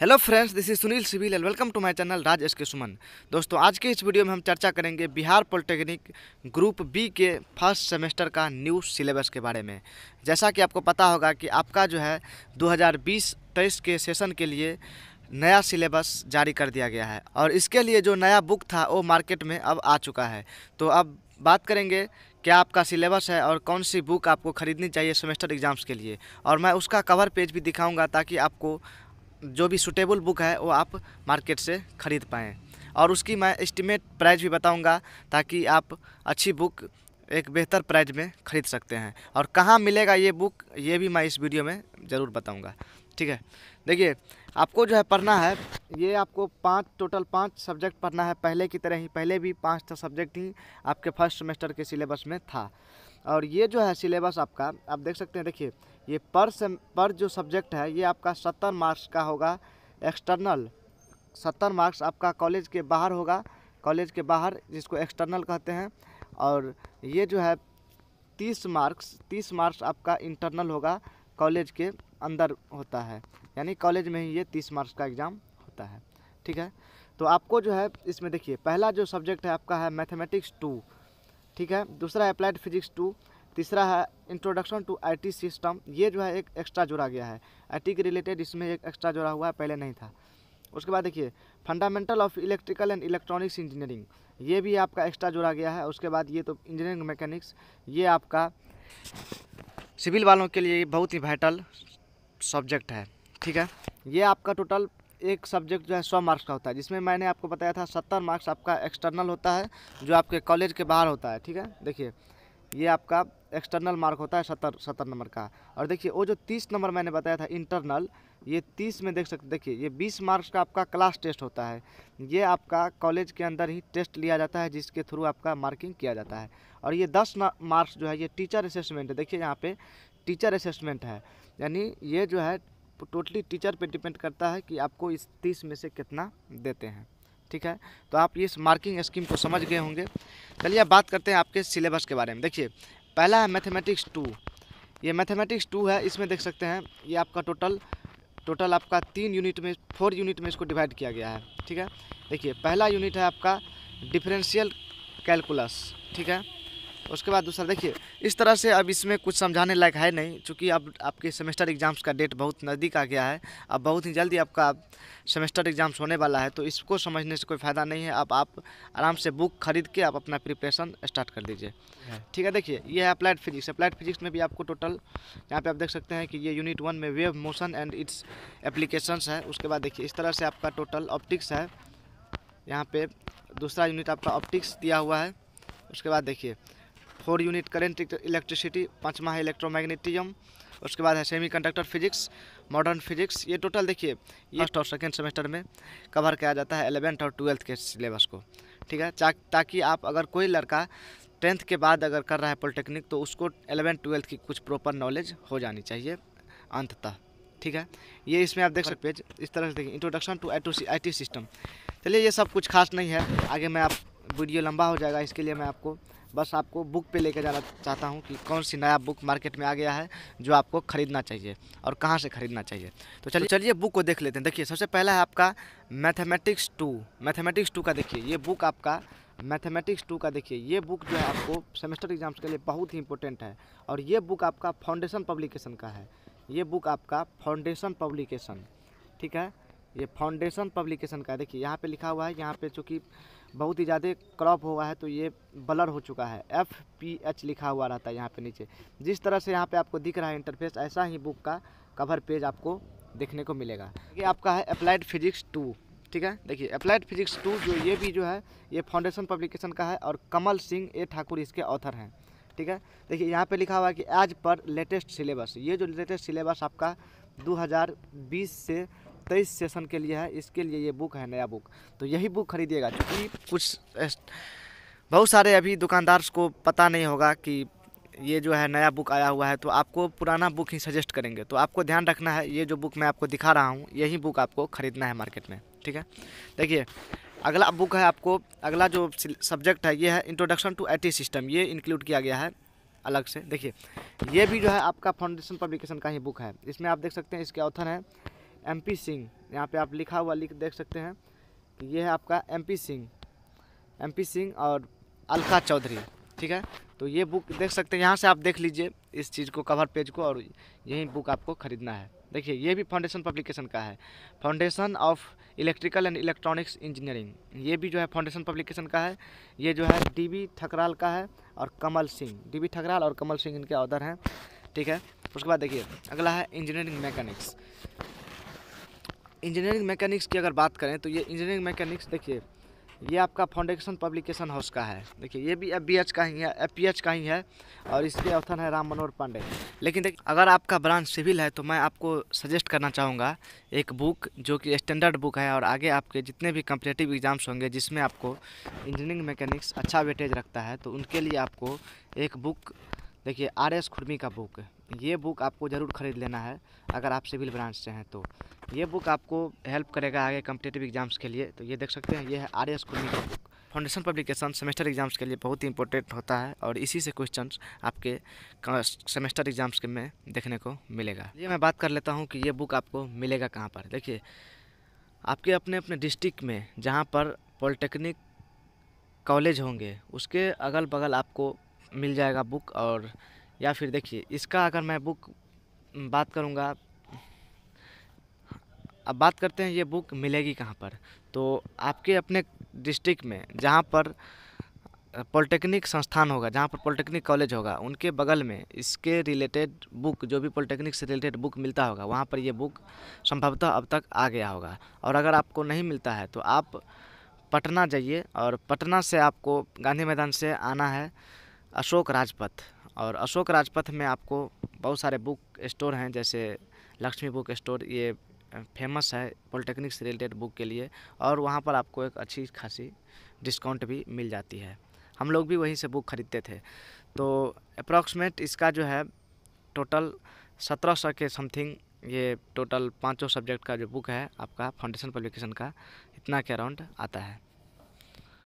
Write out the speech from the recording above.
Hello friends this is Sunil civil and welcome to my channel Raj S K Suman दोस्तों आज के इस वीडियो में हम चर्चा करेंगे बिहार पॉलिटेक्निक ग्रुप बी के फर्स्ट सेमेस्टर का न्यू सिलेबस के बारे में जैसा कि आपको पता होगा कि आपका जो है 2020-23 के सेशन के लिए नया सिलेबस जारी कर दिया गया है और इसके लिए जो नया बुक था वो मार्केट में अब आ चुका है तो अब बात करेंगे क्या आपका सिलेबस है और कौन सी बुक आपको ख़रीदनी चाहिए सेमेस्टर एग्ज़ाम्स के लिए और मैं उसका कवर पेज भी दिखाऊंगा ताकि आपको जो भी सूटेबल बुक है वो आप मार्केट से ख़रीद पाएँ और उसकी मैं एस्टिमेट प्राइस भी बताऊंगा ताकि आप अच्छी बुक एक बेहतर प्राइस में ख़रीद सकते हैं और कहाँ मिलेगा ये बुक ये भी मैं इस वीडियो में ज़रूर बताऊँगा ठीक है देखिए आपको जो है पढ़ना है ये आपको पांच टोटल पांच सब्जेक्ट पढ़ना है पहले की तरह ही पहले भी पांच सब्जेक्ट ही आपके फर्स्ट सेमेस्टर के सिलेबस में था और ये जो है सिलेबस आपका आप देख सकते हैं देखिए ये पर से पर जो सब्जेक्ट है ये आपका सत्तर मार्क्स का होगा एक्सटर्नल सत्तर मार्क्स आपका कॉलेज के बाहर होगा कॉलेज के बाहर जिसको एक्सटर्नल कहते हैं और ये जो है तीस मार्क्स तीस मार्क्स आपका इंटरनल होगा कॉलेज के अंदर होता है यानी कॉलेज में ही ये तीस मार्क्स का एग्ज़ाम होता है ठीक है तो आपको जो है इसमें देखिए पहला जो सब्जेक्ट है आपका है मैथमेटिक्स टू ठीक है दूसरा है अप्लाइड फिजिक्स टू तीसरा है इंट्रोडक्शन टू आईटी सिस्टम ये जो है एक एक्स्ट्रा जोड़ा गया है आईटी के रिलेटेड इसमें एक एक्स्ट्रा जोड़ा हुआ है पहले नहीं था उसके बाद देखिए fundamental of electrical and electronics engineering ये भी आपका एक्स्ट्रा जोड़ा गया है उसके बाद ये तो इंजीनियरिंग मैकेनिक्स ये आपका सिविल वालों के लिए बहुत ही वाइटल सब्जेक्ट है ठीक है ये आपका टोटल एक सब्जेक्ट जो है सौ मार्क्स का होता है जिसमें मैंने आपको बताया था सत्तर मार्क्स आपका एक्सटर्नल होता है जो आपके कॉलेज के बाहर होता है ठीक है देखिए ये आपका एक्सटर्नल मार्क होता है सत्तर सत्तर नंबर का और देखिए वो जो तीस नंबर मैंने बताया था इंटरनल ये तीस में देख सकते देखिए ये बीस मार्क्स का आपका क्लास टेस्ट होता है ये आपका कॉलेज के अंदर ही टेस्ट लिया जाता है जिसके थ्रू आपका मार्किंग किया जाता है और ये दस मार्क्स जो है ये टीचर असेसमेंट है देखिए यहाँ पर टीचर असेसमेंट है यानी ये जो है टोटली टीचर पे डिपेंड करता है कि आपको इस तीस में से कितना देते हैं ठीक है तो आप इस मार्किंग स्कीम को समझ गए होंगे चलिए अब बात करते हैं आपके सिलेबस के बारे में देखिए पहला है मैथमेटिक्स टू ये मैथमेटिक्स टू है इसमें देख सकते हैं ये आपका टोटल टोटल आपका तीन यूनिट में फोर यूनिट में इसको डिवाइड किया गया है ठीक है देखिए पहला यूनिट है आपका डिफरेंशियल कैलकुलस ठीक है उसके बाद दूसरा देखिए इस तरह से अब इसमें कुछ समझाने लायक है नहीं चूँकि अब आपके सेमेस्टर एग्ज़ाम्स का डेट बहुत नज़दीक आ गया है अब बहुत ही जल्दी आपका सेमेस्टर एग्ज़ाम्स होने वाला है तो इसको समझने से कोई फ़ायदा नहीं है अब आप आराम से बुक खरीद के आप अपना प्रिपरेशन स्टार्ट कर दीजिए हाँ। ठीक है देखिए ये है अप्लाइड फिजिक्स अप्लाइड फिजिक्स में भी आपको टोटल यहाँ पर आप देख सकते हैं कि ये यूनिट वन में wave motion and its applications है उसके बाद देखिए इस तरह से आपका टोटल ऑप्टिक्स है यहाँ पर दूसरा यूनिट आपका ऑप्टिक्स दिया हुआ है उसके बाद देखिए फोर यूनिट करेंट इलेक्ट्रिसिटी पाँचवा है इलेक्ट्रोमैग्नेटिज्म उसके बाद है semiconductor physics modern physics ये टोटल देखिए ये फर्स्ट हाँ। और सेकेंड सेमेस्टर में कवर किया जाता है एलेवेंथ और ट्वेल्थ के सिलेबस को ठीक है ताकि आप अगर कोई लड़का टेंथ के बाद अगर कर रहा है पॉलिटेक्निक तो उसको एलेवेंथ ट्वेल्थ की कुछ प्रॉपर नॉलेज हो जानी चाहिए अंत तक ठीक है ये इसमें आप देख सकते पेज इस तरह से देखिए introduction to I to C I T system चलिए ये सब कुछ खास नहीं है आगे मैं आप वीडियो लंबा हो जाएगा इसके लिए मैं आपको बस आपको बुक पे लेकर जाना चाहता हूँ कि कौन सी नया बुक मार्केट में आ गया है जो आपको ख़रीदना चाहिए और कहाँ से ख़रीदना चाहिए तो चलिए चलिए बुक को देख लेते हैं देखिए सबसे पहला है आपका मैथमेटिक्स टू मैथमेटिक्स टू का देखिए ये बुक आपका मैथमेटिक्स टू का देखिए ये बुक जो है आपको सेमेस्टर एग्जाम्स के लिए बहुत ही इंपॉर्टेंट है और ये बुक आपका फाउंडेशन पब्लिकेशन का है ये बुक आपका फाउंडेशन पब्लिकेशन ठीक है ये फाउंडेशन पब्लिकेशन का देखिए यहाँ पे लिखा हुआ है यहाँ पे चूँकि बहुत ही ज़्यादा क्रॉप हुआ है तो ये ब्लर हो चुका है एफ पी एच लिखा हुआ रहता है यहाँ पे नीचे जिस तरह से यहाँ पे आपको दिख रहा है इंटरफेस ऐसा ही बुक का कवर पेज आपको देखने को मिलेगा ये आपका है अप्लाइड फिजिक्स टू ठीक है देखिए अप्लाइड फिजिक्स टू जो ये भी जो है ये फाउंडेशन पब्लिकेशन का है और कमल सिंह ए ठाकुर इसके ऑथर हैं ठीक है देखिए यहाँ पर लिखा हुआ है कि एज पर लेटेस्ट सिलेबस ये जो लेटेस्ट सिलेबस आपका 2020 से तेईस सेशन के लिए है इसके लिए ये बुक है नया बुक तो यही बुक खरीदिएगा क्योंकि कुछ बहुत सारे अभी दुकानदार को पता नहीं होगा कि ये जो है नया बुक आया हुआ है तो आपको पुराना बुक ही सजेस्ट करेंगे तो आपको ध्यान रखना है ये जो बुक मैं आपको दिखा रहा हूँ यही बुक आपको ख़रीदना है मार्केट में ठीक है देखिए अगला बुक है आपको अगला जो सब्जेक्ट है ये है इंट्रोडक्शन टू आई सिस्टम ये इंक्लूड किया गया है अलग से देखिए ये भी जो है आपका फाउंडेशन पब्लिकेशन का ही बुक है इसमें आप देख सकते हैं इसके ऑथर हैं एमपी सिंह यहाँ पे आप लिखा हुआ लिख देख सकते हैं कि ये है आपका एमपी सिंह एमपी सिंह और अलका चौधरी ठीक है तो ये बुक देख सकते हैं यहाँ से आप देख लीजिए इस चीज़ को कवर पेज को और यही बुक आपको ख़रीदना है देखिए ये भी फाउंडेशन पब्लिकेशन का है foundation of electrical and electronics engineering ये भी जो है फाउंडेशन पब्लिकेशन का है ये जो है डीबी ठकराल का है और कमल सिंह डीबी ठकराल और कमल सिंह इनके ऑर्डर हैं ठीक है उसके बाद देखिए अगला है इंजीनियरिंग मैकेनिक्स इंजीनियरिंग मैकेनिक्स की अगर बात करें तो ये इंजीनियरिंग मैकेनिक्स देखिए ये आपका फाउंडेशन पब्लिकेशन हाउस का है देखिए ये भी एफ का ही है एफ का ही है और इसके ऑथर है राम मनोहर पांडे लेकिन देखिए अगर आपका ब्रांच सिविल है तो मैं आपको सजेस्ट करना चाहूँगा एक बुक जो कि स्टैंडर्ड बुक है और आगे आपके जितने भी कम्पिटेटिव एग्जाम्स होंगे जिसमें आपको इंजीनियरिंग मैकेनिक्स अच्छा वेटेज रखता है तो उनके लिए आपको एक बुक देखिए आर एस खुरमी का बुक ये बुक आपको ज़रूर ख़रीद लेना है अगर आप सिविल ब्रांच से हैं तो ये बुक आपको हेल्प करेगा आगे कम्पिटेटिव एग्जाम्स के लिए तो ये देख सकते हैं ये है आर एस खुरमी का book foundation publication semester exams के लिए बहुत ही इंपॉर्टेंट होता है और इसी से क्वेश्चन आपके सेमेस्टर एग्ज़ाम्स के में देखने को मिलेगा ये मैं बात कर लेता हूँ कि ये बुक आपको मिलेगा कहाँ पर देखिए आपके अपने अपने डिस्ट्रिक्ट में जहाँ पर पॉलिटेक्निक कॉलेज होंगे उसके अगल बगल आपको मिल जाएगा बुक और या फिर देखिए इसका अगर मैं बुक बात करूँगा अब बात करते हैं ये बुक मिलेगी कहाँ पर तो आपके अपने डिस्ट्रिक्ट में जहाँ पर पॉलिटेक्निक संस्थान होगा जहाँ पर पॉलिटेक्निक कॉलेज होगा उनके बगल में इसके रिलेटेड बुक जो भी पॉलिटेक्निक से रिलेटेड बुक मिलता होगा वहाँ पर ये बुक संभवतः अब तक आ गया होगा और अगर आपको नहीं मिलता है तो आप पटना जाइए और पटना से आपको गांधी मैदान से आना है अशोक राजपथ और अशोक राजपथ में आपको बहुत सारे बुक स्टोर हैं जैसे लक्ष्मी बुक स्टोर ये फेमस है पॉलिटेक्निक से रिलेटेड बुक के लिए और वहाँ पर आपको एक अच्छी खासी डिस्काउंट भी मिल जाती है हम लोग भी वहीं से बुक ख़रीदते थे तो अप्रॉक्सीमेट इसका जो है टोटल सत्रह सौ के समथिंग ये टोटल पाँचों सब्जेक्ट का जो बुक है आपका फाउंडेशन पब्लिकेशन का इतना के अराउंड आता है